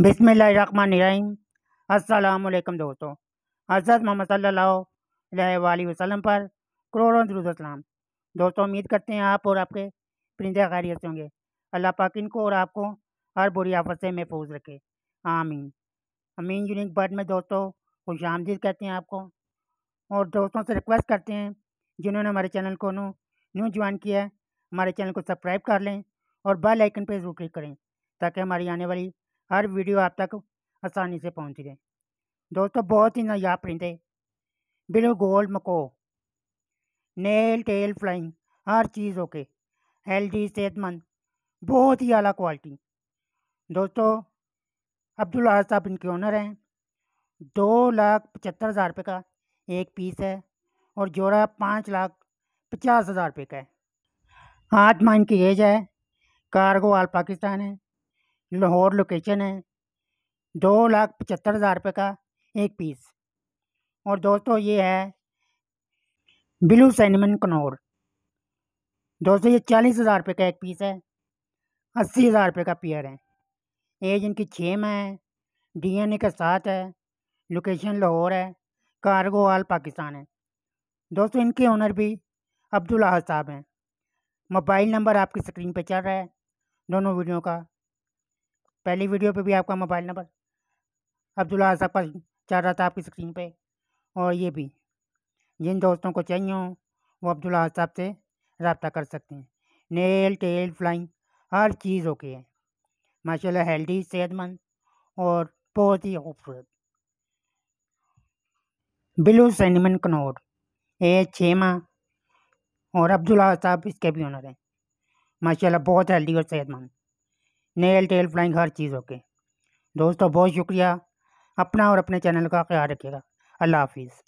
बिसमीम अल्लाम दोस्तों हज़रत मोहम्मद सल्ला वसलम पर करोड़ों दरुदलाम दोस्तों उम्मीद करते हैं आप और आपके परिंदे खैरियत होंगे अल्लाह पाक इनको और आपको हर बुरी आफत से महफूज रखे आमीन अमीन यूनिक बर्ड में दोस्तों खुश आमदीद कहते हैं आपको और दोस्तों से रिक्वेस्ट करते हैं जिन्होंने हमारे चैनल को न्यू न्यू ज्वाइन किया है हमारे चैनल को सब्सक्राइब कर लें और बेल आइकन पर जरूर क्लिक करें ताकि हमारी आने वाली हर वीडियो आप तक आसानी से पहुंच गए दोस्तों बहुत ही नायाब परिंदे blue gold macaw nail tail flying हर चीज़ ओके हेल्दी सेहतमंद बहुत ही अला क्वालिटी दोस्तों अब्दुल साहब इनके ओनर हैं दो लाख पचहत्तर हज़ार रुपये का एक पीस है और जोड़ा पाँच लाख पचास हज़ार रुपये का है आठ माह इनकी एज है कार्गो आल पाकिस्तान है लाहौर लोकेशन है दो लाख पचहत्तर हज़ार रुपये का एक पीस और दोस्तों ये है ब्लू सैनमन कनौर दोस्तों ये चालीस हज़ार रुपये का एक पीस है अस्सी हज़ार रुपये का पेयर है एज इनकी छः में है डीएनए का साथ है लोकेशन लाहौर है कार्गो आल पाकिस्तान है दोस्तों इनके ओनर भी अब्दुल्ला साहब हैं मोबाइल नंबर आपकी स्क्रीन पर चल रहा है दोनों वीडियो का पहली वीडियो पे भी आपका मोबाइल नंबर अब्दुल्ला आजाद पर चल रहा था आपकी स्क्रीन पे और ये भी जिन दोस्तों को चाहिए हो वो अब्दुल्ला साहब से रबता कर सकते हैं नेल टेल फ्लाइंग हर चीज़ ओके है माशाल्लाह हेल्दी सेहतमंद और बहुत ही खूबसूरत बिलू सैनिमन कनोर एज छः माह और अब्दुल्ला साहब इसके भी ऑनर हैं माशाल्लाह बहुत हेल्दी और सेहतमंद नेल टेल फ्लाइंग हर चीज़ ओके दोस्तों बहुत शुक्रिया अपना और अपने चैनल का ख्याल रखिएगा अल्लाह हाफिज़